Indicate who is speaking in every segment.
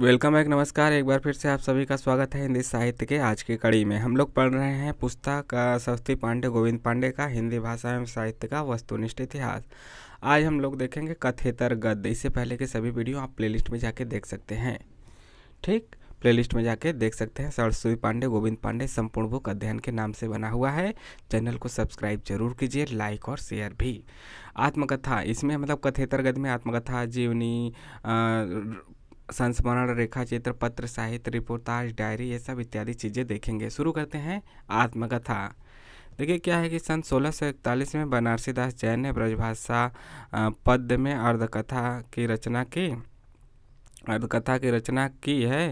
Speaker 1: welcome एक नमस्कार एक बार फिर से आप सभी का स्वागत है हिंदी साहित्य के आज की कड़ी में हम लोग पढ़ रहे हैं पुस्तक सरस्वती पांडे गोविंद पांडे का हिंदी भाषा एवं साहित्य का वस्तुनिष्ठ इतिहास आज हम लोग देखेंगे कथेतर गद्य इससे पहले के सभी वीडियो आप प्लेलिस्ट में जाके देख सकते हैं ठीक प्लेलिस्ट में जाके देख सकते हैं सरस्वती पांडे गोविंद पांडे संपूर्ण बुक अध्ययन के नाम से बना हुआ है चैनल को सब्सक्राइब जरूर कीजिए लाइक और शेयर भी आत्मकथा इसमें मतलब कथेतर गद में आत्मकथा जीवनी संस्मरण रेखा चित्र पत्र साहित्य रिपोर्टाज डायरी ये सब इत्यादि चीज़ें देखेंगे शुरू करते हैं आत्मकथा देखिए क्या है कि सन सोलह सौ इकतालीस में बनारसी दास जैन ने ब्रजभाषा पद्य में अर्धकथा की रचना की अर्धकथा की रचना की है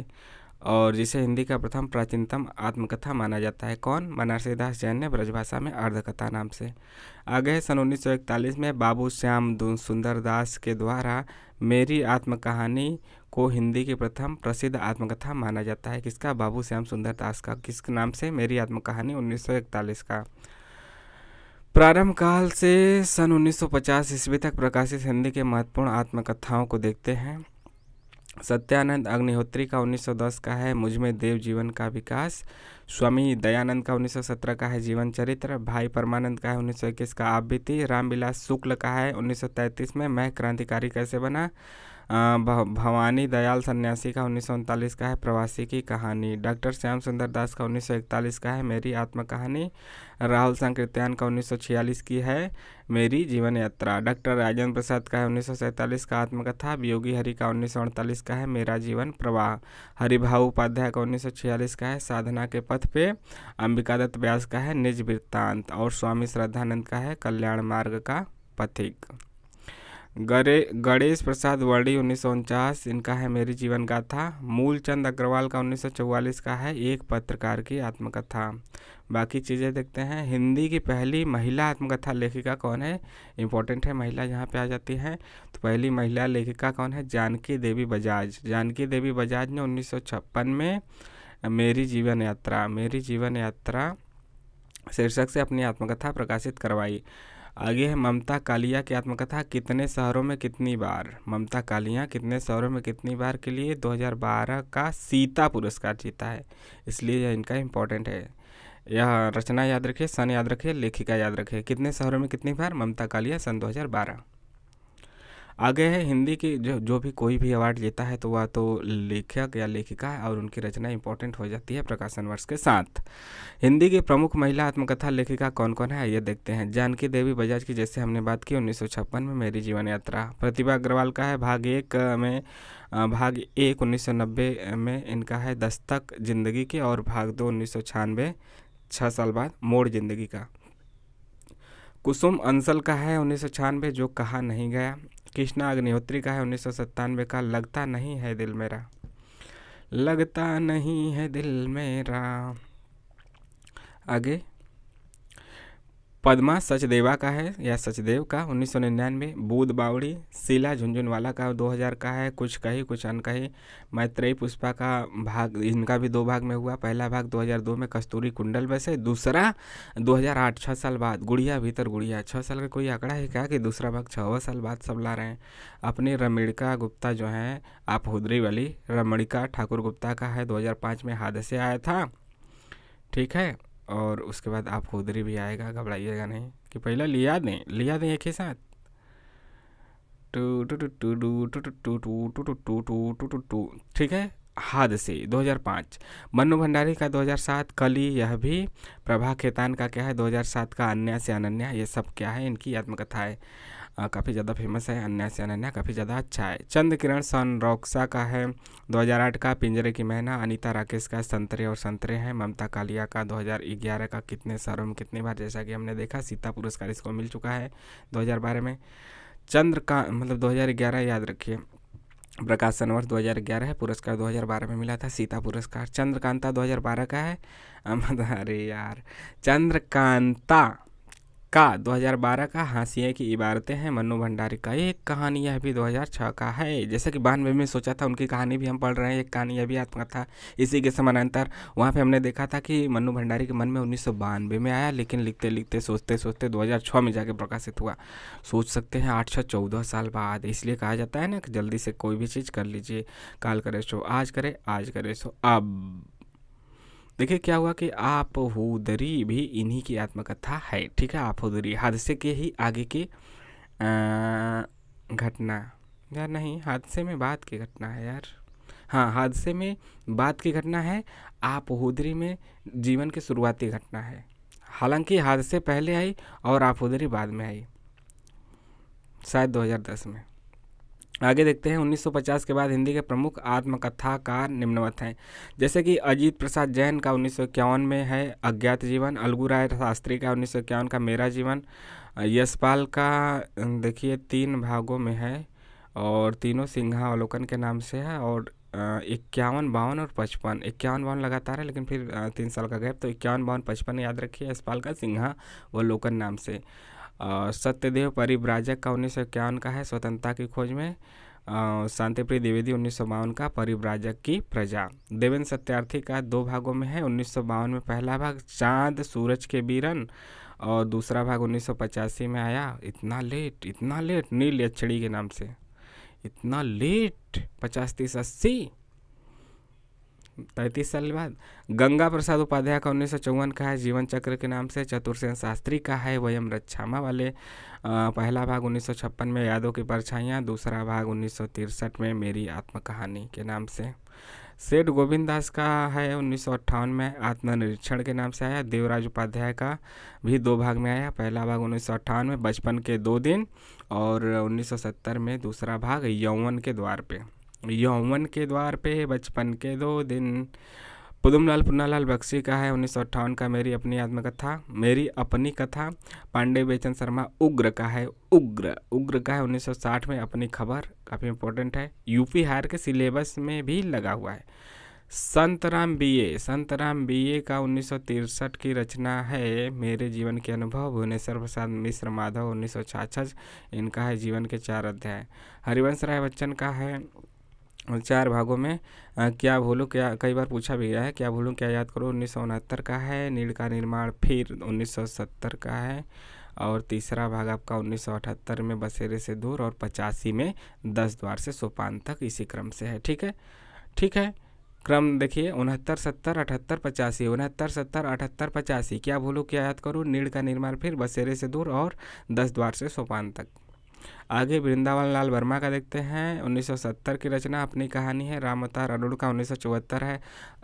Speaker 1: और जिसे हिंदी का प्रथम प्राचीनतम आत्मकथा माना जाता है कौन बनारसी दास जैन ने ब्रजभाषा में अर्धकथा नाम से आगे सन 1941 में बाबू श्याम सुंदर दास के द्वारा मेरी आत्मकहानी को हिंदी की प्रथम प्रसिद्ध आत्मकथा माना जाता है किसका बाबू श्याम सुंदर दास का किस नाम से मेरी आत्मकहानी उन्नीस का प्रारंभ काल से सन 1950 ईस्वी तक प्रकाशित हिंदी के महत्वपूर्ण आत्मकथाओं को देखते हैं सत्यानंद अग्निहोत्री का 1910 का है मुझमें देव जीवन का विकास स्वामी दयानंद का 1917 का है जीवन चरित्र भाई परमानंद का है 1921 का आप बीती रामविलास शुक्ल का है 1933 में मैं क्रांतिकारी कैसे बना भवानी दयाल सन्यासी का उन्नीस का है प्रवासी की कहानी डॉक्टर श्याम सुंदर दास का उन्नीस का है मेरी आत्म कहानी राहुल संकृत्यान का 1946 की है मेरी जीवन यात्रा डॉक्टर राजेंद्र प्रसाद का है उन्नीस का आत्मकथा वियोगी हरि का उन्नीस का है मेरा जीवन प्रवाह हरिभा उपाध्याय का उन्नीस का है साधना के पथ पे अंबिका दत्त व्यास का है निज वृत्तांत और स्वामी श्रद्धानंद का है कल्याण मार्ग का पथिक गरे गणेश प्रसाद वर्डी उन्नीस इनका है मेरी जीवन गाथा मूलचंद अग्रवाल का 1944 का है एक पत्रकार की आत्मकथा बाकी चीज़ें देखते हैं हिंदी की पहली महिला आत्मकथा लेखिका कौन है इंपॉर्टेंट है महिला यहाँ पे आ जाती है तो पहली महिला लेखिका कौन है जानकी देवी बजाज जानकी देवी बजाज ने उन्नीस में मेरी जीवन यात्रा मेरी जीवन यात्रा शीर्षक से अपनी आत्मकथा प्रकाशित करवाई आगे है ममता कालिया की आत्मकथा कितने शहरों में कितनी बार ममता कालिया कितने शहरों में कितनी बार के लिए 2012 का सीता पुरस्कार जीता है इसलिए यह इनका इम्पोर्टेंट है यह रचना याद रखिए सन याद रखिए लेखिका याद रखिए कितने शहरों में कितनी बार ममता कालिया सन 2012 आगे है हिंदी की जो जो भी कोई भी अवार्ड लेता है तो वह तो लेखक या लेखिका है और उनकी रचना इंपॉर्टेंट हो जाती है प्रकाशन वर्ष के साथ हिंदी की प्रमुख महिला आत्मकथा लेखिका कौन कौन है ये देखते हैं जानकी देवी बजाज की जैसे हमने बात की उन्नीस में मेरी जीवन यात्रा प्रतिभा अग्रवाल का है भाग एक में भाग एक उन्नीस में इनका है दस्तक जिंदगी के और भाग दो उन्नीस छः साल बाद मोड़ जिंदगी का कुसुम अंसल का है उन्नीस जो कहा नहीं गया कृष्णा अग्निहोत्री का है उन्नीस का लगता नहीं है दिल मेरा लगता नहीं है दिल मेरा आगे पद्मा सचदेवा का है या सचदेव का उन्नीस सौ निन्यानवे बोध बावड़ी शीला झुंझुनवाला का 2000 का है कुछ कही कुछ अनकही मैत्रेयी पुष्पा का भाग इनका भी दो भाग में हुआ पहला भाग 2002 में कस्तूरी कुंडल में से दूसरा 2008 छः साल बाद गुड़िया भीतर गुड़िया छः साल का कोई आंकड़ा है क्या कि दूसरा भाग छः साल बाद सब ला रहे हैं अपनी रमणिका गुप्ता जो हैं आप हुदरी वाली रमणिका ठाकुर गुप्ता का है दो में हादसे आया था ठीक है और उसके बाद आप खुदरी भी आएगा घबराइएगा नहीं कि पहला लिया दें लिया दें एक ही साथ two two two two two two two two two two two two two two two ठीक है हादसे 2005 मनु भंडारी का 2007 कली यह भी प्रभा खेतान का क्या है 2007 का अन्या से अनन्या ये सब क्या है इनकी आत्मकथा है काफ़ी ज़्यादा फेमस है अन्या से अनन्या काफ़ी ज़्यादा अच्छा है चंद किरण सन रॉक्सा का है 2008 का पिंजरे की महना अनीता राकेश का संतरे और संतरे हैं ममता कालिया का 2011 का कितने सारों में कितनी बार जैसा कि हमने देखा सीता पुरस्कार इसको मिल चुका है दो में चंद्र का मतलब दो याद रखिए प्रकाश वर्ष दो है पुरस्कार 2012 में मिला था सीता पुरस्कार चंद्रकांता 2012 का है अरे यार चंद्रकांता का 2012 का हाशिए की इबारतें हैं मन्नू भंडारी का एक कहानी यह भी 2006 का है जैसे कि बानवे में सोचा था उनकी कहानी भी हम पढ़ रहे हैं एक कहानी यह भी आत्मकथा इसी के समानांतर वहाँ पे हमने देखा था कि मन्नू भंडारी के मन में उन्नीस में आया लेकिन लिखते लिखते सोचते सोचते दो में जाके प्रकाशित हुआ सोच सकते हैं आठ सौ चौदह साल बाद इसलिए कहा जाता है ना कि जल्दी से कोई भी चीज़ कर लीजिए काल करे सो आज करे आज करे सो अब देखिए क्या हुआ कि आप हुदरी भी इन्हीं की आत्मकथा है ठीक है आप हुदरी हादसे के ही आगे की घटना यार नहीं हादसे में बाद की घटना है यार हाँ हादसे में बाद की घटना है आप हुदरी में जीवन की शुरुआती घटना है हालांकि हादसे पहले आई और आप हुदरी बाद में आई शायद 2010 में आगे देखते हैं 1950 के बाद हिंदी के प्रमुख आत्मकथाकार निम्नवत हैं जैसे कि अजीत प्रसाद जैन का उन्नीस में है अज्ञात जीवन अलगू राय शास्त्री का उन्नीस का मेरा जीवन यशपाल का अं, देखिए तीन भागों में है और तीनों सिंघा अवलोकन के नाम से है और इक्यावन बावन और पचपन इक्यावन बावन लगातार है लेकिन फिर तीन साल का गैप तो इक्यावन बावन पचपन याद रखिए यशपाल का सिंघा व लोकन नाम से और सत्यदेव परिव्राजक का उन्नीस का है स्वतंत्रता की खोज में शांति प्रिय द्विवेदी उन्नीस का परिव्राजक की प्रजा देवेंद्र सत्यार्थी का दो भागों में है उन्नीस में पहला भाग चांद सूरज के बीरन और दूसरा भाग उन्नीस में आया इतना लेट इतना लेट नील यक्षड़ी के नाम से इतना लेट पचास तीस अस्सी पैंतीस साल बाद गंगा प्रसाद उपाध्याय का उन्नीस का है जीवन चक्र के नाम से चतुर्सेन शास्त्री का है वयम रक्षामा वाले आ, पहला भाग उन्नीस में यादों की परछाइयाँ दूसरा भाग उन्नीस में मेरी आत्मकहानी के नाम से सेठ गोविंद दास का है उन्नीस में आत्मनिरीक्षण के नाम से आया देवराज उपाध्याय का भी दो भाग में आया पहला भाग उन्नीस में बचपन के दो दिन और 1970 में दूसरा भाग यौवन के द्वार पे यौवन के द्वार पे बचपन के दो दिन पुदुमलाल पुन्नालाल बख्शी का है उन्नीस का मेरी अपनी आत्मकथा मेरी अपनी कथा पांडे बेचन शर्मा उग्र का है उग्र उग्र का है 1960 में अपनी खबर काफ़ी इंपॉर्टेंट है यूपी हायर के सिलेबस में भी लगा हुआ है संतराम बीए संतराम बीए का उन्नीस की रचना है मेरे जीवन के अनुभव भुवनेश्वर प्रसाद मिश्र माधव उन्नीस इनका है जीवन के चार अध्याय हरिवंश राय बच्चन का है चार भागों में आ, क्या भूलूँ क्या कई बार पूछा भी गया है क्या भूलूँ क्या याद करो उन्नीस का है नील का निर्माण फिर 1970 का है और तीसरा भाग आपका 1978 में बसेरे से दूर और पचासी में दस द्वार से सोपान तक इसी क्रम से है ठीक है ठीक है क्रम देखिए उनहत्तर सत्तर अठहत्तर पचासी उनहत्तर सत्तर अठहत्तर पचासी क्या भूलूँ क्या याद करूँ नीड़ का निर्माण फिर बसेरे से दूर और दस द्वार से सोपान तक आगे वृंदावन लाल वर्मा का देखते हैं 1970 की रचना अपनी कहानी है राम अवतार अरुण का उन्नीस है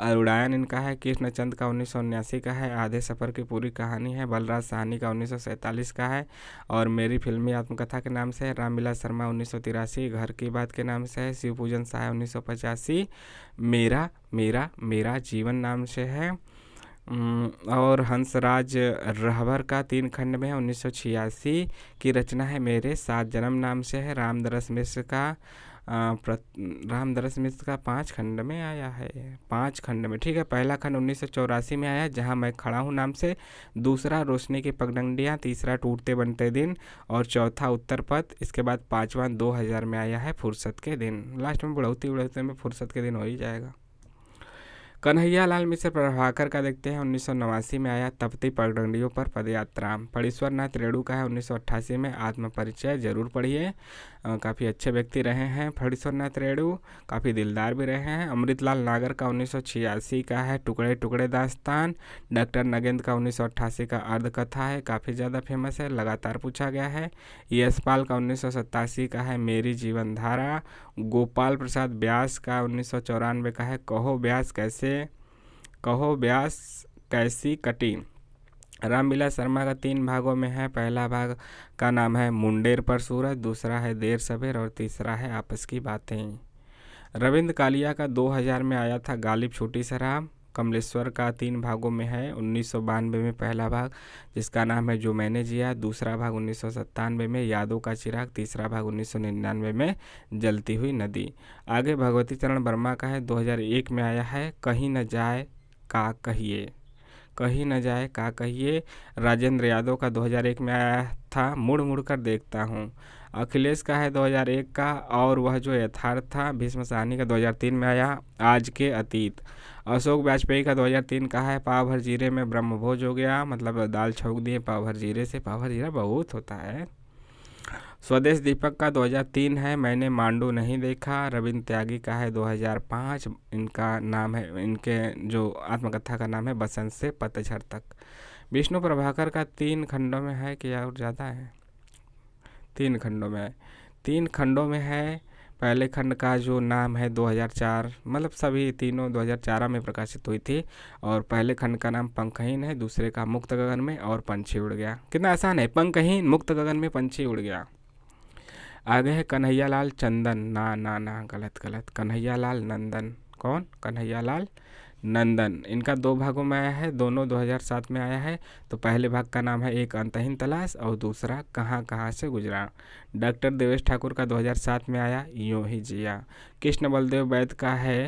Speaker 1: अरुणायन इनका है कृष्णचंद का उन्नीस का है आधे सफ़र की पूरी कहानी है बलराज साहनी का उन्नीस का है और मेरी फिल्मी आत्मकथा के नाम से है रामविलास शर्मा उन्नीस घर की बात के नाम से है शिव पूजन शाह उन्नीस मेरा मेरा मेरा जीवन नाम से है और हंसराज रहबर का तीन खंड में उन्नीस की रचना है मेरे सात जन्म नाम से है रामदरस मिश्र का रामदरस मिश्र का पाँच खंड में आया है पाँच खंड में ठीक है पहला खंड उन्नीस में आया जहाँ मैं खड़ा हूँ नाम से दूसरा रोशनी की पगडंडियाँ तीसरा टूटते बनते दिन और चौथा उत्तर पथ इसके बाद पाँचवा 2000 में आया है फुर्सत के दिन लास्ट में बढ़ोती बढ़ोती में फुर्सत के दिन हो ही जाएगा कन्हैया लाल मिश्र प्रभाकर का देखते हैं उन्नीस में आया तपती पगडंडियों पर पदयात्रा परेश्वर नाथ रेणु का है उन्नीस में आत्मपरिचय जरूर पढ़िए काफ़ी अच्छे व्यक्ति रहे हैं फणीश्वरनाथ रेणु काफ़ी दिलदार भी रहे हैं अमृतलाल नागर का उन्नीस का है टुकड़े टुकड़े दास्तान डॉक्टर नगेंद्र का उन्नीस का अर्धकथा है काफ़ी ज़्यादा फेमस है लगातार पूछा गया है यशपाल का उन्नीस का है मेरी जीवनधारा गोपाल प्रसाद ब्यास का उन्नीस का है कहो ब्यास कैसे कहो ब्यास कैसी कटी रामविलास शर्मा का तीन भागों में है पहला भाग का नाम है मुंडेर पर सूरज दूसरा है देर सवेर और तीसरा है आपस की बातें रविंद्र कालिया का 2000 में आया था गालिब छोटी सराब कमलेश्वर का तीन भागों में है उन्नीस में पहला भाग जिसका नाम है जो मैंने जिया दूसरा भाग उन्नीस में यादों का चिराग तीसरा भाग उन्नीस में जलती हुई नदी आगे भगवती चरण वर्मा का है 2001 में आया है कहीं न जाए का कहिए कहीं ना जाए का कहिए राजेंद्र यादव का 2001 में आया था मुड़ मुड़ कर देखता हूँ अखिलेश का है 2001 का और वह जो यथार्थ था भीष्म सहनी का 2003 में आया आज के अतीत अशोक वाजपेयी का 2003 का है पाव भर जीरे में ब्रह्मभोज हो गया मतलब दाल छोक दिए पाव भर जीरे से पाव भर जीरा बहुत होता है स्वदेश दीपक का 2003 है मैंने मांडू नहीं देखा रविंद्र त्यागी का है 2005 इनका नाम है इनके जो आत्मकथा का नाम है बसंत से पतझर तक विष्णु प्रभाकर का तीन खंडों में है कि और ज़्यादा है तीन खंडों में है तीन खंडों में है पहले खंड का जो नाम है 2004 मतलब सभी तीनों 2004 में प्रकाशित हुई थी और पहले खंड का नाम पंखहीन है दूसरे का मुक्त गगन में और पंछी उड़ गया कितना आसान है पंखहीन मुक्त गगन में पंछी उड़ गया आगे है कन्हैया लाल चंदन ना ना ना गलत गलत कन्हैया लाल नंदन कौन कन्हैया लाल नंदन इनका दो भागों में आया है दोनों 2007 में आया है तो पहले भाग का नाम है एक अंतहीन तलाश और दूसरा कहाँ कहाँ से गुजरा डॉक्टर देवेश ठाकुर का 2007 में आया यूँ ही जिया कृष्ण बलदेव वैद्य का है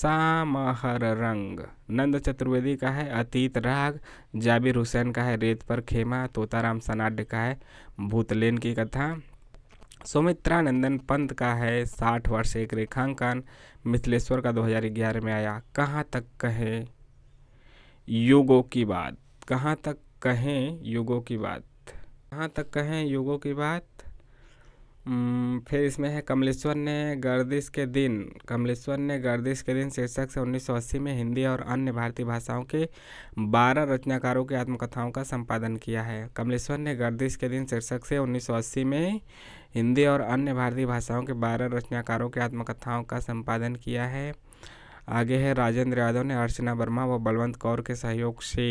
Speaker 1: सामहर रंग नंद चतुर्वेदी का है अतीत राग जाबिर हुसैन का है रेत पर खेमा तोताराम सनाड्य का है भूतलेन की कथा सुमित्रानंदन पंत का है साठ वर्ष एक रेखांकन मिथिलेश्वर का 2011 में आया कहाँ तक कहें योगों की बात कहाँ तक कहें योगों की बात कहाँ तक कहें योगों की बात फिर इसमें है कमलेश्वर ने गर्दिश के दिन कमलेश्वर ने गर्दिश के दिन शीर्षक से 1980 में हिंदी और अन्य भारतीय भाषाओं के 12 रचनाकारों की आत्मकथाओं का संपादन किया है कमलेश्वर ने गर्दिश के दिन शीर्षक से 1980 में हिंदी और अन्य भारतीय भाषाओं के बारह रचनाकारों की आत्मकथाओं का संपादन किया है आगे है राजेंद्र यादव ने अर्चना वर्मा व बलवंत कौर के सहयोग से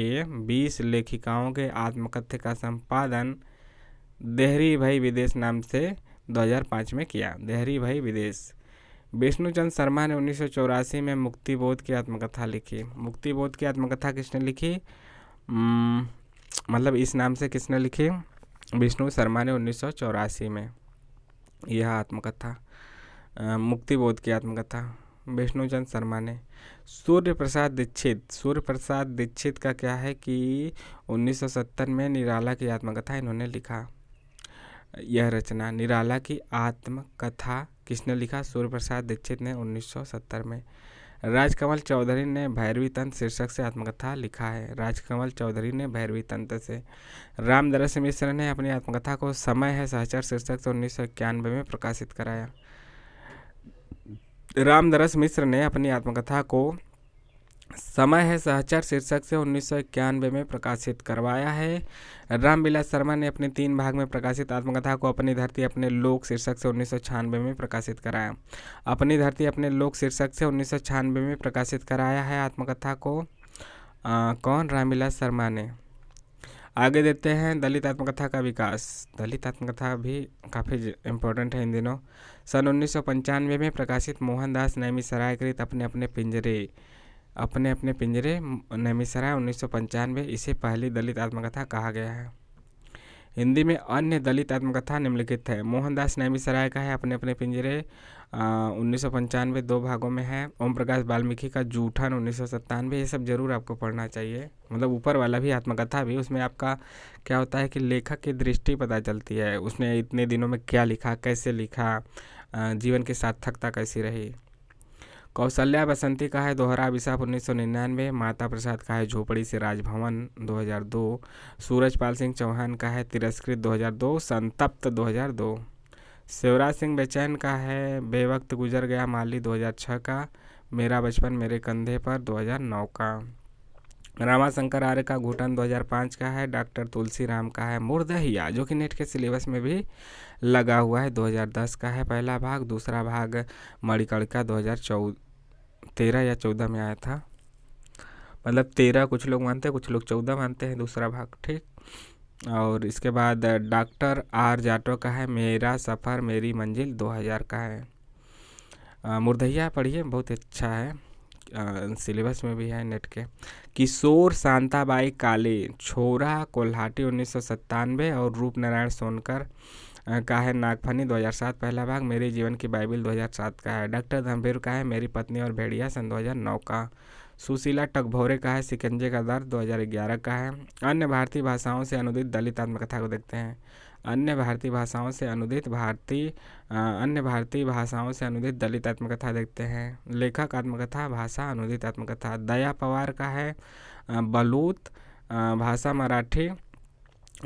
Speaker 1: 20 लेखिकाओं के आत्मकथ्य का संपादन देहरी भाई विदेश नाम से 2005 में किया देहरी भाई विदेश विष्णुचंद शर्मा ने उन्नीस में मुक्तिबोध की आत्मकथा लिखी मुक्तिबोध की आत्मकथा किसने लिखी मतलब इस नाम से किसने लिखी विष्णु शर्मा ने उन्नीस में यह आत्मकथा मुक्तिबोध की आत्मकथा विष्णुचंद शर्मा ने सूर्य प्रसाद दीक्षित सूर्य प्रसाद दीक्षित का क्या है कि 1970 में निराला की आत्मकथा इन्होंने लिखा यह रचना निराला की आत्मकथा किसने लिखा सूर्य प्रसाद दीक्षित ने 1970 में राजकमल चौधरी ने भैरवी तंत्र शीर्षक से आत्मकथा लिखा है राजकमल चौधरी ने भैरवी तंत्र से रामदरस मिश्र ने अपनी आत्मकथा को समय है सहचर शीर्षक से उन्नीस में प्रकाशित कराया रामदरस मिश्र ने अपनी आत्मकथा को समय है सहचर शीर्षक से उन्नीस में प्रकाशित करवाया है रामविलास शर्मा ने अपने तीन भाग में प्रकाशित आत्मकथा को अपनी धरती अपने लोक शीर्षक से उन्नीस में प्रकाशित कराया अपनी धरती अपने लोक शीर्षक से उन्नीस में प्रकाशित कराया है आत्मकथा को आ, कौन रामविलास शर्मा ने आगे देते हैं दलित आत्मकथा का विकास दलित आत्मकथा भी काफ़ी इम्पोर्टेंट है इन दिनों सन उन्नीस में प्रकाशित मोहनदास नैमी सरायकृत अपने अपने पिंजरे अपने अपने पिंजरे नैमिसराय उन्नीस इसे पहली दलित आत्मकथा कहा गया है हिंदी में अन्य दलित आत्मकथा निम्नलिखित है मोहनदास नैमिसराय का है अपने अपने पिंजरे उन्नीस दो भागों में है ओम प्रकाश वाल्मीकि का जूठन उन्नीस ये सब जरूर आपको पढ़ना चाहिए मतलब ऊपर वाला भी आत्मकथा भी उसमें आपका क्या होता है कि लेखक की दृष्टि पता चलती है उसने इतने दिनों में क्या लिखा कैसे लिखा जीवन की सार्थकता कैसी रही कौशल्या बसंती का है दोहरा अभिशाप उन्नीस सौ निन्यानवे माता प्रसाद का है झोपड़ी से राजभवन 2002 सूरजपाल सिंह चौहान का है तिरस्कृत 2002 संतप्त 2002 शिवराज सिंह बेचैन का है बेवक्त गुजर गया माली 2006 का मेरा बचपन मेरे कंधे पर 2009 का रामाशंकर आर्य का घुटन 2005 का है डॉक्टर तुलसी राम का है मुर्दहिया जो कि नेट के सिलेबस में भी लगा हुआ है 2010 का है पहला भाग दूसरा भाग मणिकड़का दो हज़ार तेरह या चौदह में आया था मतलब तेरह कुछ लोग मानते हैं कुछ लोग चौदह मानते हैं दूसरा भाग ठीक और इसके बाद डॉक्टर आर जाटो का है मेरा सफ़र मेरी मंजिल 2000 का है मुर्दैया पढ़िए बहुत अच्छा है सिलेबस में भी है नेट के किशोर शांताबाई काले छोरा कोल्हाटी उन्नीस और रूप नारायण सोनकर का है नागफनी 2007 पहला भाग मेरे जीवन की बाइबिल 2007 का है डॉक्टर धम्भीर का है मेरी पत्नी और भेड़िया सन 2009 का सुशीला टकभौरे का है सिकंजे का दर्द 2011 का है अन्य भारतीय भाषाओं से अनुदित दलित आत्मकथा को देखते हैं अन्य भारतीय भाषाओं से अनुदित भारतीय अन्य भारतीय भाषाओं से अनुदित दलित आत्मकथा देखते हैं लेखक आत्मकथा भाषा अनुदित आत्मकथा दया पवार का है बलूत भाषा मराठी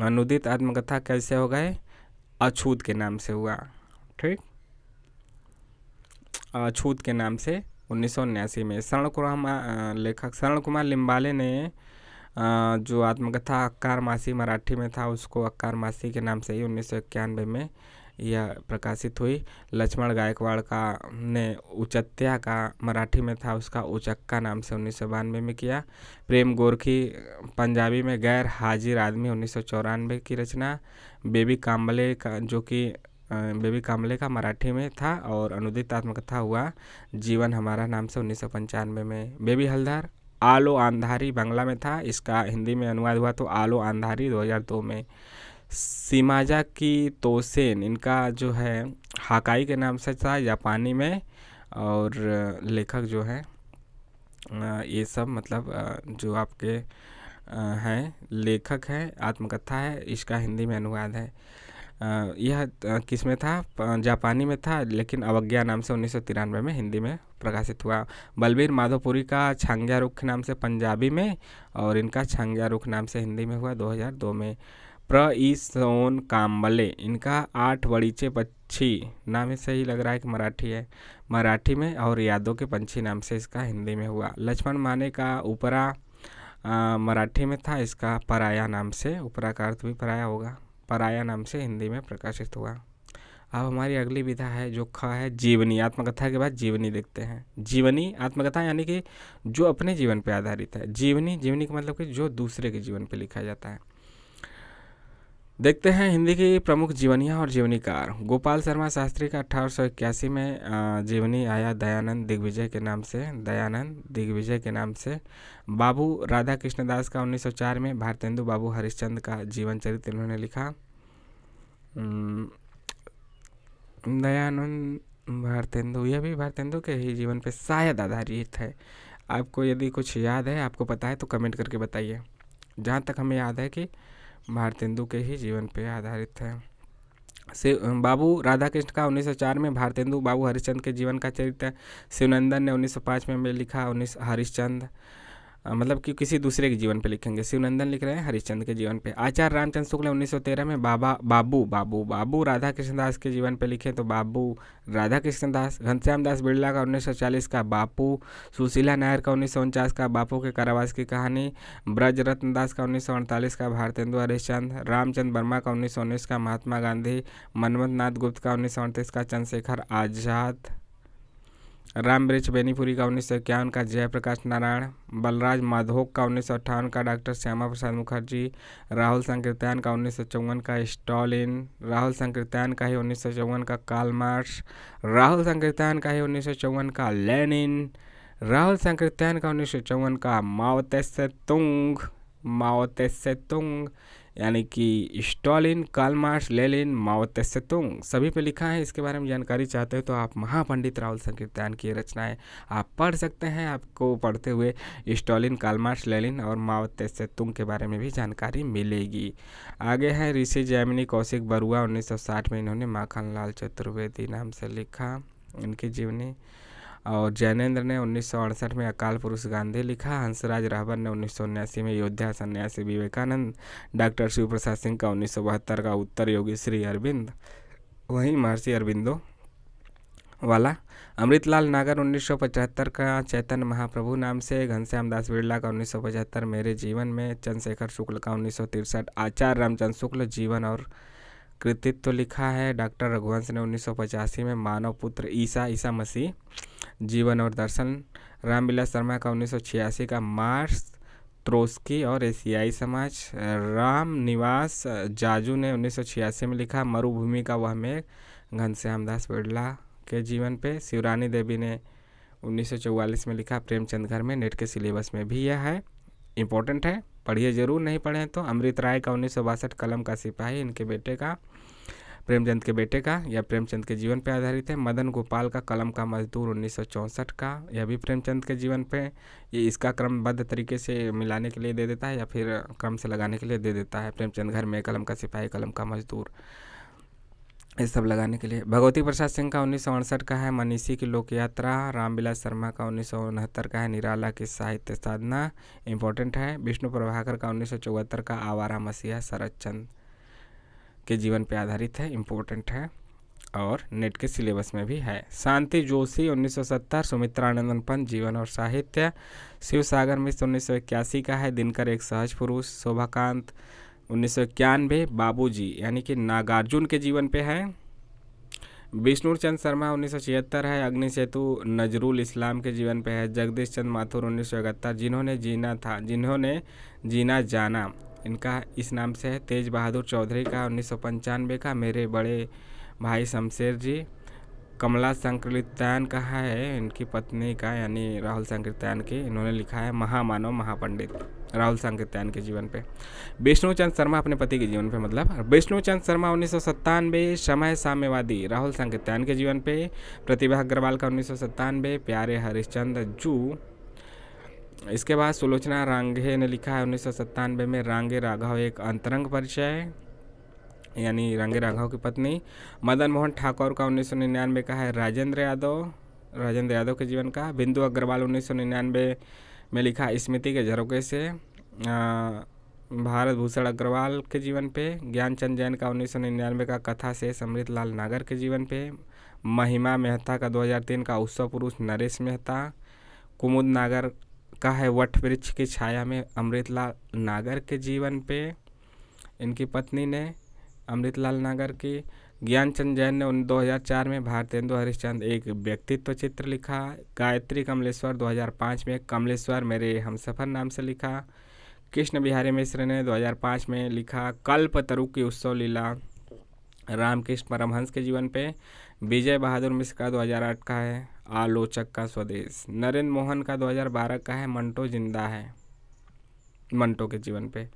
Speaker 1: अनुदित आत्मकथा कैसे हो गए अछूत के नाम से हुआ ठीक अछूत के नाम से उन्नीस में शरण कुमार लेखक शरण कुमार लिम्बाले ने जो आत्मकथा अक्कार मासी मराठी में था उसको अक्कार मासी के नाम से ही उन्नीस में यह प्रकाशित हुई लक्ष्मण गायकवाड़ का ने उचत्या का मराठी में था उसका उचक्का नाम से उन्नीस सौ बानवे में किया प्रेम गोरखी पंजाबी में गैर हाजिर आदमी उन्नीस सौ चौरानवे की रचना बेबी काम्बले का जो कि बेबी कामले का मराठी में था और अनुदित आत्मकथा हुआ जीवन हमारा नाम से उन्नीस सौ पंचानवे में बेबी हल्दार आलो आंधारी बंगला में था इसका हिंदी में अनुवाद हुआ तो आलो आंधारी 2002 में सिमाजा की तोसेन इनका जो है हाकाई के नाम से था जापानी में और लेखक जो है ये सब मतलब जो आपके हैं लेखक है आत्मकथा है इसका हिंदी में अनुवाद है यह किस में था जापानी में था लेकिन अवज्ञा नाम से उन्नीस में हिंदी में प्रकाशित हुआ बलबीर माधोपुरी का छांग्या रुख नाम से पंजाबी में और इनका छांग्या रुख नाम से हिंदी में हुआ 2002 में प्रईसोन काम्बले इनका आठ बड़ीचे पक्षी नाम ही सही लग रहा है कि मराठी है मराठी में और यादों के पंछी नाम से इसका हिंदी में हुआ लक्ष्मण माने का उपरा मराठी में था इसका पराया नाम से उपरा का अर्थ भी पराया होगा पराया नाम से हिंदी में प्रकाशित हुआ अब हमारी अगली विधा है जो ख है जीवनी आत्मकथा के बाद जीवनी देखते हैं जीवनी आत्मकथा यानी कि जो अपने जीवन पर आधारित है जीवनी जीवनी का मतलब कि जो दूसरे के जीवन पर लिखा जाता है देखते हैं हिंदी की प्रमुख जीवनियाँ और जीवनीकार गोपाल शर्मा शास्त्री का अठारह में जीवनी आया दयानंद दिग्विजय के नाम से दयानंद दिग्विजय के नाम से बाबू राधा कृष्णदास का 1904 में भारतेंदु बाबू हरिश्चंद का जीवन चरित्र इन्होंने लिखा दयानंद भारतेंदु यह भी भारतेंदु के ही जीवन पर शायद आधारित है आपको यदि कुछ याद है आपको पता है तो कमेंट करके बताइए जहाँ तक हमें याद है कि भारतेंदु के ही जीवन पर आधारित है से बाबू राधाकृष्ण का 1904 में भारतेंदु बाबू हरिश्चंद के जीवन का चरित्र है शिवनंदन ने 1905 में में लिखा उन्नीस हरिश्चंद्र मतलब कि किसी दूसरे के जीवन पे लिखेंगे शिवनंदन लिख रहे हैं हरिश्चंद के जीवन पे आचार्य रामचंद्र शुक्ल 1913 में बाबा बाबू बाबू बाबू राधा कृष्णदास के जीवन पे लिखे तो बाबू राधा कृष्णदास घनश्याम दास बिरला का 1940 का बापू सुशीला नायर का उन्नीस का बापू के कारावास की कहानी ब्रज रत्न दास का उन्नीस का भारतेंदु हरिश्चंद रामचंद वर्मा का उन्नीस का महात्मा गांधी मनमोहन नाथ गुप्त का उन्नीस का चंद्रशेखर आज़ाद रामब्रिज बेनीपुरी का उन्नीस सौ इक्यावन का जयप्रकाश नारायण बलराज माधोक का उन्नीस सौ अट्ठावन का डॉक्टर श्यामा प्रसाद मुखर्जी राहुल संकीर्तन का उन्नीस सौ चौवन का स्टॉलिन राहुल संकीर्तन का ही उन्नीस सौ चौवन का राहुल संकीर्तन का ही उन्नीस सौ चौवन का लेनिन राहुल संकीर्तन का उन्नीस सौ चौवन का माओते तुंग माओते तुंग यानी कि स्टॉलिन कालमार्स लेलिन माओतेस्तुंग सभी पे लिखा है इसके बारे में जानकारी चाहते हो तो आप महापंडित राहुल संकीर्तन की रचनाएं आप पढ़ सकते हैं आपको पढ़ते हुए स्टॉलिन कालमार्स लेलिन और माओतेस्तुंग के बारे में भी जानकारी मिलेगी आगे है ऋषि जैमिनी कौशिक बरुआ उन्नीस में इन्होंने माखन लाल चतुर्वेदी नाम से लिखा इनकी जीवनी और जैनेन्द्र ने उन्नीस में अकाल पुरुष गांधी लिखा हंसराज रहबर ने उन्नीस में योद्धा सन्यासी विवेकानंद डॉक्टर शिव प्रसाद सिंह का उन्नीस का उत्तर योगी श्री अरविंद वहीं महर्षि अरविंदो वाला अमृतलाल नागर 1975 का चैतन्य महाप्रभु नाम से घनश्याम दास बिरला का 1975 मेरे जीवन में चंद्रशेखर शुक्ल का उन्नीस आचार्य रामचंद्र शुक्ल जीवन और कृतित्व तो लिखा है डॉक्टर रघुवंश ने उन्नीस में मानव पुत्र ईसा ईसा मसीह जीवन और दर्शन रामविलास शर्मा का उन्नीस का मार्स त्रोस्की और एशियाई समाज राम निवास जाजू ने उन्नीस में लिखा मरुभूमि का वह मेघ घनश्याम दास बिड़ला के जीवन पे शिवरानी देवी ने उन्नीस में लिखा प्रेमचंद घर में नेट के सिलेबस में भी यह है इम्पोर्टेंट है पढ़िए ज़रूर नहीं पढ़े तो अमृत राय का उन्नीस कलम का सिपाही इनके बेटे का प्रेमचंद के बेटे का या प्रेमचंद के जीवन पर आधारित है मदन गोपाल का कलम का मजदूर उन्नीस का यह भी प्रेमचंद के जीवन पे ये इसका क्रमबद्ध तरीके से मिलाने के लिए दे देता है या फिर क्रम से लगाने के लिए दे देता है प्रेमचंद घर में कलम का सिपाही कलम का मजदूर ये सब लगाने के लिए भगवती प्रसाद सिंह का उन्नीस सौ का है मनीषी की लोक यात्रा रामविलास शर्मा का उन्नीस का है निराला की साहित्य साधना इम्पोर्टेंट है विष्णु प्रभाकर का उन्नीस का आवारा मसीहा शरद चंद के जीवन पर आधारित है इम्पोर्टेंट है और नेट के सिलेबस में भी है शांति जोशी 1970 सुमित्रा नंदन पंत जीवन और साहित्य शिव सागर मिश्र उन्नीस का है दिनकर एक सहज पुरुष शोभाकांत उन्नीस सौ इक्यानवे बाबू यानी कि नागार्जुन के जीवन पे है चंद शर्मा उन्नीस सौ छिहत्तर है अग्नि सेतु नजरुल इस्लाम के जीवन पे है जगदीश चंद माथुर उन्नीस सौ इकहत्तर जिन्होंने जीना था जिन्होंने जीना जाना इनका इस नाम से है तेज बहादुर चौधरी का उन्नीस सौ पंचानवे का मेरे बड़े भाई शमशेर जी कमला संकृतान का है इनकी पत्नी का यानी राहुल संकृतान के इन्होंने लिखा है महामानव महापंडित राहुल संकृतान के जीवन पे विष्णुचंद शर्मा अपने पति के जीवन पे मतलब विष्णुचंद शर्मा उन्नीस सौ सत्तानवे समय साम्यवादी राहुल संकृतान के जीवन पे प्रतिभा अग्रवाल का उन्नीस सौ सत्तानवे प्यारे हरिश्चंद्र जू इसके बाद सुलोचना रांगे ने लिखा है उन्नीस में रांगे राघव एक अंतरंग परिचय यानी रंगे राघव की पत्नी मदन मोहन ठाकुर का उन्नीस सौ का है राजेंद्र यादव राजेंद्र यादव के जीवन का बिंदु अग्रवाल उन्नीस में लिखा स्मृति के झरोके से भारत भूषण अग्रवाल के जीवन पे ज्ञानचंद जैन का उन्नीस का कथा से समृत लाल नागर के जीवन पे महिमा मेहता का 2003 का उत्सव पुरुष नरेश मेहता कुमुद नागर का है वट वृक्ष की छाया में अमृतलाल नागर के जीवन पे इनकी पत्नी ने अमृतलाल नागर की ज्ञानचंद जैन ने उन 2004 में भारतेंदु हरिश्चंद एक व्यक्तित्व चित्र लिखा गायत्री कमलेश्वर 2005 में कमलेश्वर मेरे हमसफर नाम से लिखा कृष्ण बिहारी मिश्र ने 2005 में लिखा कल्प तरु की उत्सव लीला रामकृष्ण परमहंस के जीवन पे विजय बहादुर मिश्र का 2008 का है आलोचक का स्वदेश नरेंद्र मोहन का 2012 का है मंटो जिंदा है मंटो के जीवन पे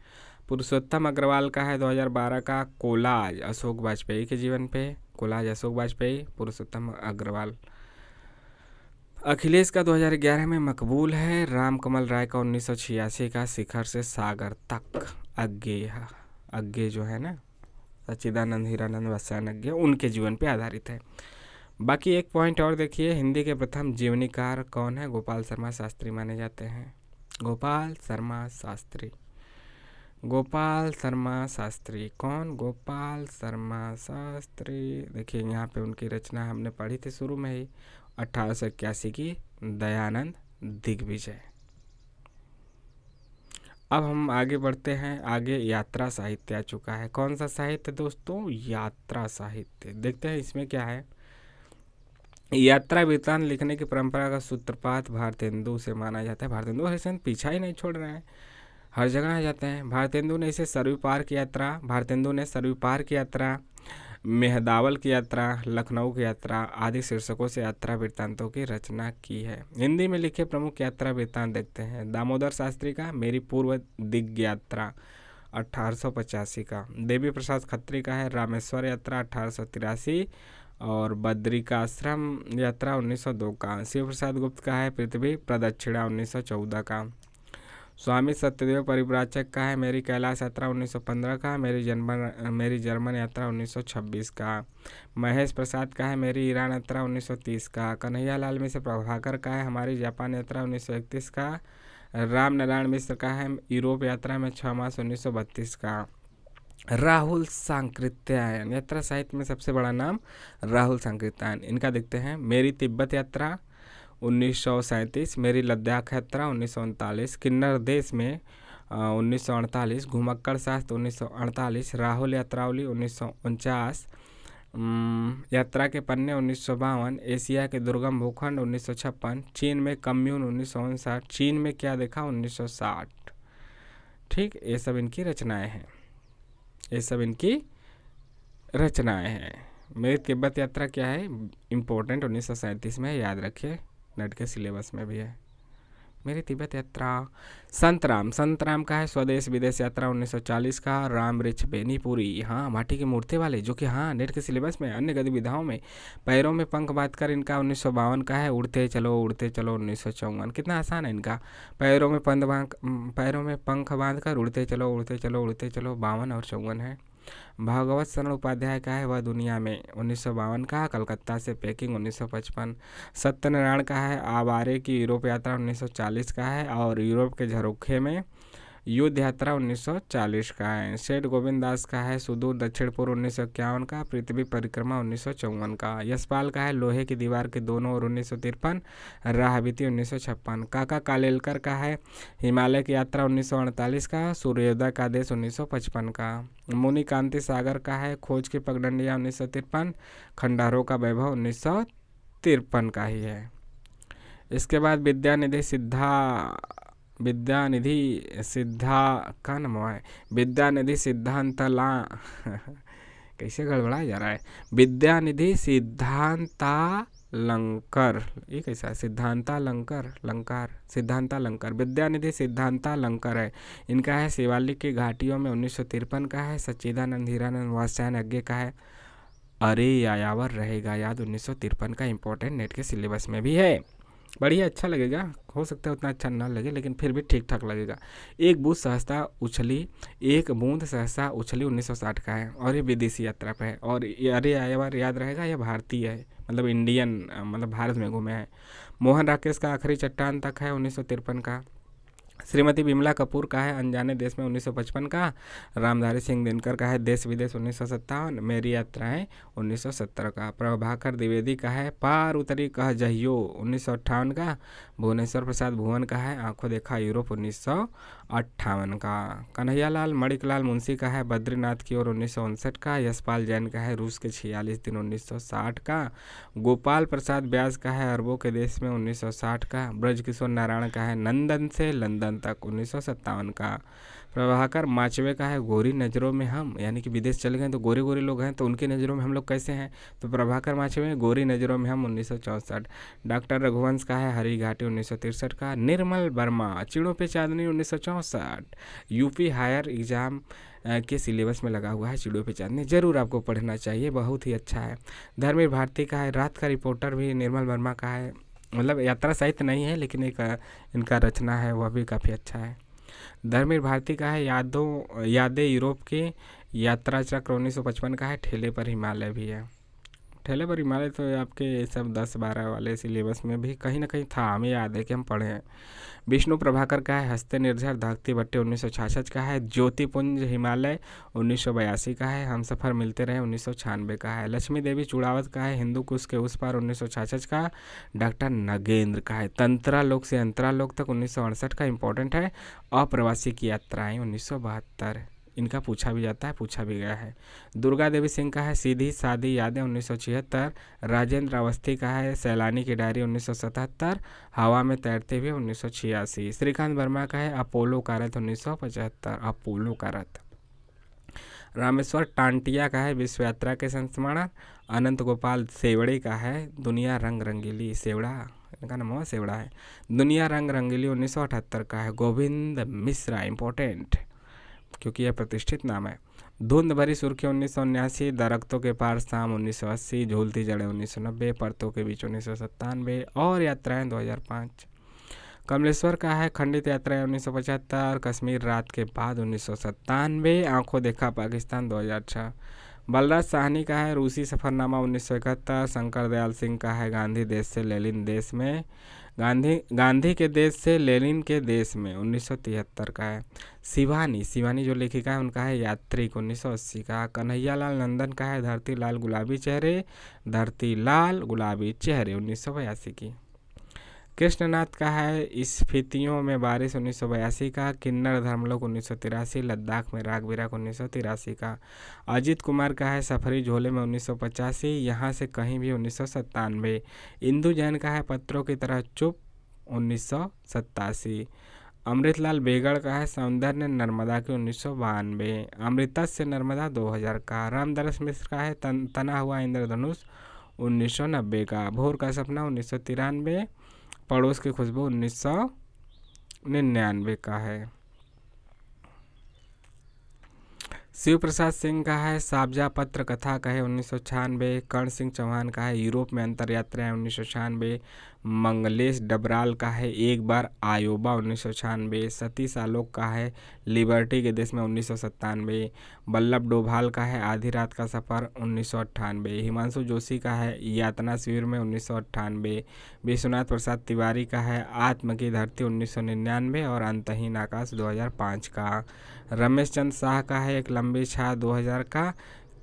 Speaker 1: पुरुषोत्तम अग्रवाल का है 2012 का कोलाज अशोक वाजपेयी के जीवन पे कोलाज अशोक वाजपेयी पुरुषोत्तम अग्रवाल अखिलेश का 2011 में मकबूल है रामकमल राय का उन्नीस का शिखर से सागर तक अज्ञे अज्ञे जो है ना सच्चिदानंद हीरानंद वसान अज्ञे उनके जीवन पे आधारित है बाकी एक पॉइंट और देखिए हिंदी के प्रथम जीवनीकार कौन है गोपाल शर्मा शास्त्री माने जाते हैं गोपाल शर्मा शास्त्री गोपाल शर्मा शास्त्री कौन गोपाल शर्मा शास्त्री देखिए यहाँ पे उनकी रचना हमने पढ़ी थी शुरू में ही अठारह सौ इक्यासी की दयानंद दिग्विजय अब हम आगे बढ़ते हैं आगे यात्रा साहित्य आ चुका है कौन सा साहित्य दोस्तों यात्रा साहित्य देखते हैं इसमें क्या है यात्रा वृत्तांत लिखने की परंपरा का सूत्रपात भारतेंदु से माना जाता है भारतेंदु हरिश्चंद्र पीछा ही नहीं छोड़ रहे हैं हर जगह आ जाते हैं भारतेंदु ने इसे सर्वीपार की यात्रा भारतेंदु ने सर्वीपार की यात्रा मेहदावल की यात्रा लखनऊ की यात्रा आदि शीर्षकों से यात्रा वृत्तांतों की रचना की है हिंदी में लिखे प्रमुख यात्रा वृत्तांत देखते हैं दामोदर शास्त्री का मेरी पूर्व दिग्ग यात्रा अठारह का देवी प्रसाद खत्री का है रामेश्वर यात्रा अठारह और बद्री का आश्रम यात्रा 1902 का शिव प्रसाद गुप्त का है पृथ्वी प्रदक्षिणा 1914 का स्वामी सत्यदेव परिप्राचक का है मेरी कैलाश यात्रा 1915 का मेरी जर्मन मेरी जर्मन यात्रा 1926 का महेश प्रसाद का है मेरी ईरान यात्रा 1930 का कन्हैया लाल मिश्र प्रभाकर का है हमारी जापान यात्रा 1931 का राम नारायण मिश्र का है यूरोप यात्रा में छः मास उन्नीस का राहुल सांकृत्यायन यात्रा साहित्य में सबसे बड़ा नाम राहुल सांकृत्यायन इनका देखते हैं मेरी तिब्बत यात्रा उन्नीस मेरी लद्दाख यात्रा उन्नीस किन्नर देश में उन्नीस सौ अड़तालीस घुमक्कड़ शास्त्र उन्नीस सौ अड़तालीस राहुल यात्रावली उन्नीस सौ उनचास यात्रा के पन्ने उन्नीस सौ बावन एशिया के दुर्गम भूखंड उन्नीस सौ छप्पन चीन में कम्यून उन्नीस सौ उनसठ चीन में क्या देखा उन्नीस सौ साठ ठीक ये सब इनकी रचनाएं हैं ये सब इनकी रचनाएं हैं मेरी तिब्बत यात्रा क्या है इम्पोर्टेंट उन्नीस सौ सैंतीस में याद रखिए नेट के सिलेबस में भी है मेरी तिब्बत यात्रा संत राम संत राम का है स्वदेश विदेश यात्रा 1940 का राम रिच बेनीपुरी हाँ माटी की मूर्ति वाले जो कि हाँ नेट के सिलेबस में अन्य गतिविधाओं में पैरों में पंख बात कर इनका उन्नीस का है उड़ते चलो उड़ते चलो उन्नीस कितना आसान है इनका पैरों में पंख पैरों में पंख बांध कर उड़ते चलो उड़ते चलो उड़ते चलो बावन और चौवन है भागवत शरण उपाध्याय का है वह दुनिया में उन्नीस का है कलकत्ता से पैकिंग 1955 सत्यनारायण का है आवारे की यूरोप यात्रा 1940 का है और यूरोप के झरोखे में युद्ध यात्रा 1940 का है सेठ गोविंद दास का है सुदूर दक्षिण पूर्व उन्नीस का पृथ्वी परिक्रमा उन्नीस का यशपाल का है लोहे की दीवार के दोनों और उन्नीस राहबीती उन्नीस काका कालेलकर का है हिमालय की यात्रा उन्नीस का सूर्योदय का देश उन्नीस का मुनि कांति सागर का है खोज की पगडंडिया उन्नीस खंडारों का वैभव उन्नीस का ही है इसके बाद विद्यानिधि सिद्धा विद्यानिधि सिद्धा का नाम है विद्यानिधि सिद्धांतला कैसे गड़बड़ाया जा रहा है विद्यानिधि सिद्धांता लंकर ये कैसा है लंकर लंकार सिद्धांता लंकर विद्यानिधि सिद्धांता लंकर है इनका है शिवालिक की घाटियों में उन्नीस का है सच्चिदानंद हीरानंद वास्यायन यज्ञ का है अरे यायावर रहेगा याद उन्नीस का इंपॉर्टेंट नेट के सिलेबस में भी है बढ़िया अच्छा लगेगा हो सकता है उतना अच्छा ना लगे लेकिन फिर भी ठीक ठाक लगेगा एक बूंद सहसा उछली एक बूंद सहसा उछली 1960 का है और ये विदेशी यात्रा पर है और अरे आया बार याद रहेगा यह भारतीय है मतलब इंडियन मतलब भारत में घूमे हैं मोहन राकेश का आखिरी चट्टान तक है उन्नीस का श्रीमती बिमला कपूर का है अनजाने देश में 1955 का रामधारी सिंह दिनकर का है देश विदेश उन्नीस सौ सत्तावन मेरी यात्राएं उन्नीस सौ सत्तर का प्रभाकर द्विवेदी का है पार उतरी कह जहियो उन्नीस सौ अट्ठावन का भुवनेश्वर प्रसाद भुवन का है आंखों देखा यूरोप उन्नीस सौ अट्ठावन का कन्हैयालाल मणिकलाल मुंशी का है बद्रीनाथ की ओर उन्नीस सौ उनसठ का यशपाल जैन का है रूस के छियालीस दिन उन्नीस सौ साठ का गोपाल प्रसाद ब्यास का है अरबों के देश में उन्नीस सौ साठ का ब्रजकिशोर नारायण का है नंदन से लंदन सन तक उन्नीस का प्रभाकर माचवे का है गोरी नज़रों में हम यानी कि विदेश चले गए तो गोरे गोरे लोग हैं तो उनकी नज़रों में हम लोग कैसे हैं तो प्रभाकर माचवे गोरी नज़रों में हम उन्नीस डॉक्टर रघुवंश का है हरी घाटी उन्नीस का निर्मल वर्मा चिड़ों पे चांदनी उन्नीस यूपी हायर एग्ज़ाम के सिलेबस में लगा हुआ है चिड़ियों पे चांदनी जरूर आपको पढ़ना चाहिए बहुत ही अच्छा है धर्मी भारती का है रात का रिपोर्टर भी निर्मल वर्मा का है मतलब यात्रा साहित्य नहीं है लेकिन एक इनका रचना है वह भी काफ़ी अच्छा है धर्मवीर भारती का है यादों यादें यूरोप की यात्रा चक्र उन्नीस का है ठेले पर हिमालय भी है ठेले पर हिमालय तो आपके ये सब दस बारह वाले सिलेबस में भी कहीं ना कहीं था हमें याद है कि हम पढ़े हैं विष्णु प्रभाकर का है हस्ते निर्झर धरती भट्टे उन्नीस का है ज्योतिपुंज हिमालय उन्नीस का है हम सफ़र मिलते रहे उन्नीस का है लक्ष्मी देवी चुड़ावत का है हिंदू कुश के उस पार उन्नीस का डॉक्टर नगेंद्र का है तंत्रा लोक से अंतरा लोक तक उन्नीस का इंपॉर्टेंट है अप्रवासी की यात्राएँ उन्नीस इनका पूछा भी जाता है पूछा भी गया है दुर्गा देवी सिंह का है सीधी सादी यादें उन्नीस राजेंद्र अवस्थी का है सैलानी की डायरी उन्नीस हवा में तैरते हुए उन्नीस श्रीकांत वर्मा का है अपोलो का रथ उन्नीस अपोलो का रथ रामेश्वर टांटिया का है विश्व यात्रा के संस्मरण अनंत गोपाल सेवड़े का है दुनिया रंग रंगीली सेवड़ा इनका नाम सेवड़ा है दुनिया रंग रंगीली उन्नीस का है गोविंद मिश्रा इम्पोर्टेंट क्योंकि यह प्रतिष्ठित नाम है धुंध भरी सुर्खी उन्नीस सौ उन्यासी दरख्तों के पार शाम उन्नीस सौ अस्सी झूलती जड़ें उन्नीस सौ नब्बे परतों के बीच उन्नीस सौ सत्तानवे और यात्राएं दो हज़ार पाँच कमलेश्वर का है खंडित यात्राएं उन्नीस सौ पचहत्तर कश्मीर रात के बाद उन्नीस सौ सत्तानवे आंखों देखा पाकिस्तान दो हज़ार छः बलराज साहनी का है रूसी सफरनामा उन्नीस सौ इकहत्तर शंकर दयाल सिंह का है गांधी देश से लेलिन देश में गांधी गांधी के देश से लेनिन के देश में 1973 का है शिवानी शिवानी जो लेखिका है उनका है यात्रिक 1980 का कन्हैया लाल नंदन का है धरती लाल गुलाबी चेहरे धरती लाल गुलाबी चेहरे उन्नीस की कृष्णनाथ का है इस स्फीतियों में बारिश उन्नीस का किन्नर धर्मलोक उन्नीस लद्दाख में राग विराग उन्नीस का अजीत कुमार का है सफरी झोले में उन्नीस सौ यहाँ से कहीं भी उन्नीस सौ इंदु जैन का है पत्रों की तरह चुप उन्नीस सौ अमृतलाल बेगड़ का है सौंदर्य नर्मदा के उन्नीस सौ बानवे अमृता से नर्मदा 2000 का रामदरस मिश्र का है तन, तना हुआ इंद्रधनुष उन्नीस सौ नब्बे का भोर का सपना उन्नीस सौ तिरानवे पड़ोस की खुशबू उन्नीस सौ निन्यानवे का है शिव प्रसाद सिंह का है साबजा पत्र कथा का है उन्नीस सौ छियानवे कर्ण सिंह चौहान का है यूरोप में अंतर है उन्नीस सौ छियानवे मंगलेश डबराल का है एक बार आयोबा उन्नीस सौ छियानवे सतीश आलोक का है लिबर्टी के देश में उन्नीस सौ सत्तानवे बल्लभ डोभाल का है आधी रात का सफ़र उन्नीस सौ अट्ठानवे हिमांशु जोशी का है यातना शिविर में उन्नीस सौ अट्ठानवे विश्वनाथ प्रसाद तिवारी का है आत्म की धरती उन्नीस सौ निन्यानवे और अंतहीन आकाश दो हज़ार पाँच का रमेश चंद शाह का है एक लंबी छा दो हज़ार का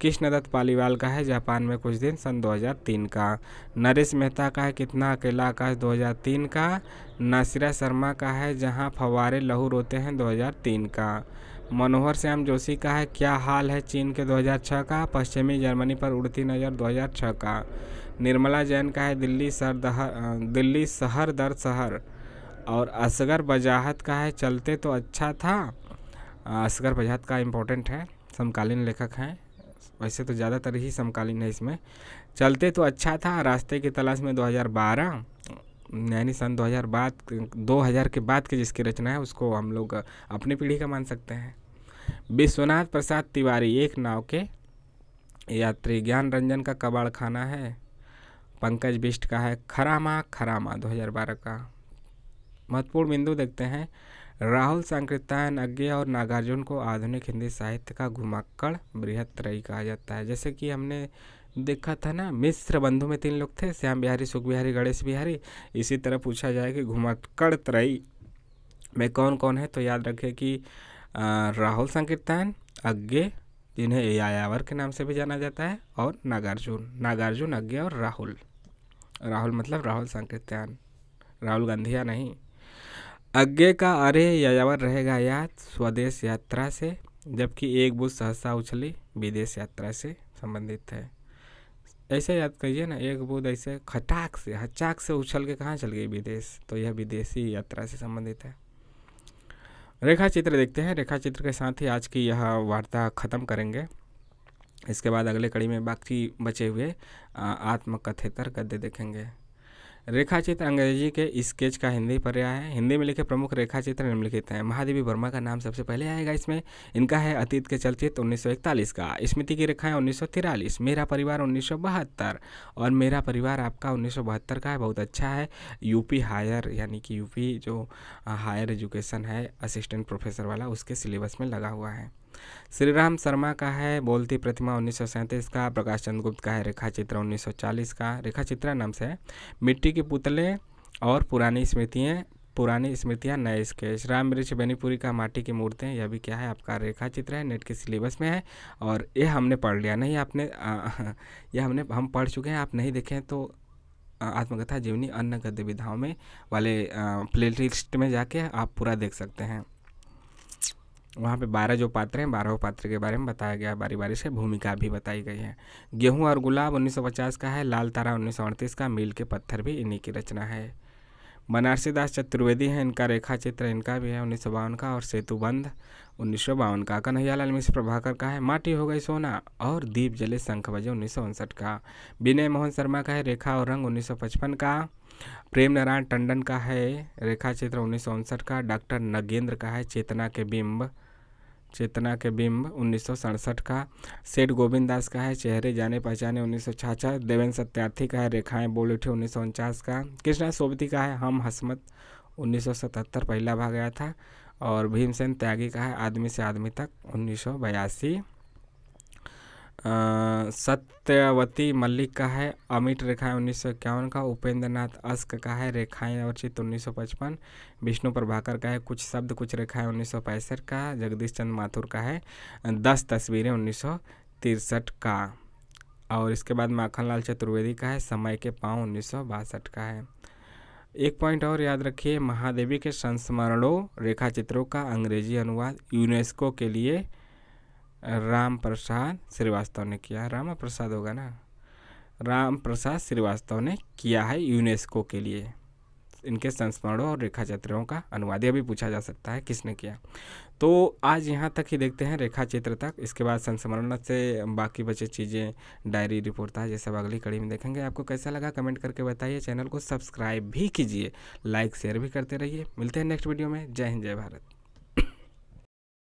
Speaker 1: कृष्णदत्त पालीवाल का है जापान में कुछ दिन सन 2003 का नरेश मेहता का है कितना अकेला आकाश 2003 का नासिरा शर्मा का है जहां फवारे लहू रोते हैं 2003 का मनोहर श्याम जोशी का है क्या हाल है चीन के 2006 का पश्चिमी जर्मनी पर उड़ती नज़र 2006 का निर्मला जैन का है दिल्ली सर दहर दिल्ली शहर दर शहर और असगर बजाहत का है चलते तो अच्छा था असगर बजाहत का इम्पोर्टेंट है समकालीन लेखक हैं वैसे तो ज़्यादातर ही समकालीन है इसमें चलते तो अच्छा था रास्ते की तलाश में 2012 यानी सन 2000 बाद 2000 के बाद की जिसकी रचना है उसको हम लोग अपनी पीढ़ी का मान सकते हैं विश्वनाथ प्रसाद तिवारी एक नाव के यात्री ज्ञान रंजन का कबाड़ खाना है पंकज बिष्ट का है खरामा खरामा 2012 का महत्वपूर्ण बिंदु देखते हैं राहुल संकृतायन अज्ञा और नागार्जुन को आधुनिक हिंदी साहित्य का घुमक्कड़ बृहद त्रयी कहा जाता है जैसे कि हमने देखा था ना मिश्र बंधु में तीन लोग थे श्याम बिहारी सुख बिहारी गणेश बिहारी इसी तरह पूछा जाए कि घुमक्कड़ त्रयी में कौन कौन है तो याद रखें कि राहुल संकीर्तन अज्ञे जिन्हें यायावर के नाम से भी जाना जाता है और नागार्जुन नागार्जुन अज्ञे और राहुल राहुल मतलब राहुल संकीर्तन राहुल या नहीं आगे का अरे यावर रहेगा याद स्वदेश यात्रा से जबकि एक बुध सहसा उछली विदेश यात्रा से संबंधित है ऐसे याद करिए ना एक बुध ऐसे खटाक से हचाक से उछल के कहाँ चल गई विदेश तो यह विदेशी यात्रा से संबंधित है रेखा चित्र देखते हैं रेखा चित्र के साथ ही आज की यह वार्ता ख़त्म करेंगे इसके बाद अगले कड़ी में बाकी बचे हुए आत्मकथेतर गद्य देखेंगे रेखा चित्र अंग्रेजी के स्केच का हिंदी पर्याय है हिंदी में लिखे प्रमुख रेखा चित्र निम्नलिखित हैं महादेवी वर्मा का नाम सबसे पहले आएगा इसमें इनका है अतीत के चलचित्र उन्नीस का स्मृति की रेखाएं उन्नीस मेरा परिवार उन्नीस और मेरा परिवार आपका उन्नीस का है बहुत अच्छा है यूपी हायर यानी कि यूपी जो हायर एजुकेशन है असिस्टेंट प्रोफेसर वाला उसके सिलेबस में लगा हुआ है श्री राम शर्मा का है बोलती प्रतिमा उन्नीस का प्रकाश चंद्र गुप्त का है रेखा चित्र उन्नीस का रेखा चित्रा नाम से है मिट्टी के पुतले और पुरानी स्मृतियाँ पुरानी स्मृतियाँ नए स्केच राम मिर्च बेनीपुरी का माटी की मूर्तें यह भी क्या है आपका रेखा चित्र है नेट के सिलेबस में है और ये हमने पढ़ लिया नहीं आपने यह हमने हम पढ़ चुके हैं आप नहीं देखें तो आत्मकथा जीवनी अन्य गद्य विधाओं में वाले प्ले लिस्ट में जाके आप पूरा देख सकते हैं वहाँ पे बारह जो पात्र हैं बारह पात्र के बारे में बताया गया है बारी बारी से भूमिका भी बताई गई है गेहूँ और गुलाब 1950 का है लाल तारा उन्नीस का मील के पत्थर भी इन्हीं की रचना है बनारसी दास चतुर्वेदी हैं इनका रेखा चित्र इनका भी है उन्नीस सौ बावन का और सेतुबंध उन्नीस सौ बावन का कन्हैयालाल मिश्र प्रभाकर का है माटी हो गई सोना और दीप जले शंख बजे उन्नीस सौ उनसठ का विनय मोहन शर्मा का है रेखा और रंग उन्नीस सौ पचपन का प्रेम नारायण टंडन का है रेखा चित्र उन्नीस का डॉक्टर नगेंद्र का है चेतना के बिंब चेतना के बिंब उन्नीस का सेठ गोविंद दास का है चेहरे जाने पहचाने उन्नीस सौ देवेंद्र सत्यार्थी का है रेखाएं बोल उठी उन्नीस सौ उनचास का कृष्णा सोबती का है हम हसमत 1977 पहला भाग आया था और भीमसेन त्यागी का है आदमी से आदमी तक उन्नीस सत्यवती मल्लिक का है अमित रेखाएं उन्नीस सौ इक्यावन का उपेंद्र नाथ अस्क का है रेखाएं और चित्र उन्नीस सौ पचपन विष्णु प्रभाकर का है कुछ शब्द कुछ रेखाएं उन्नीस सौ पैंसठ का जगदीश चंद्र माथुर का है दस तस्वीरें उन्नीस सौ तिरसठ का और इसके बाद माखनलाल चतुर्वेदी का है समय के पाँव उन्नीस सौ बासठ का है एक पॉइंट और याद रखिए महादेवी के संस्मरणों रेखाचित्रों का अंग्रेजी अनुवाद यूनेस्को के लिए राम प्रसाद श्रीवास्तव ने किया रामा प्रसाद होगा ना राम प्रसाद श्रीवास्तव ने किया है यूनेस्को के लिए इनके संस्मरणों और रेखा चित्रों का अनुवाद यह भी पूछा जा सकता है किसने किया तो आज यहाँ तक ही देखते हैं रेखा चित्र तक इसके बाद संस्मरण से बाकी बचे चीज़ें डायरी रिपोर्ट ये सब अगली कड़ी में देखेंगे आपको कैसा लगा कमेंट करके बताइए चैनल को सब्सक्राइब भी कीजिए लाइक शेयर भी करते रहिए मिलते हैं नेक्स्ट वीडियो में जय हिंद जय भारत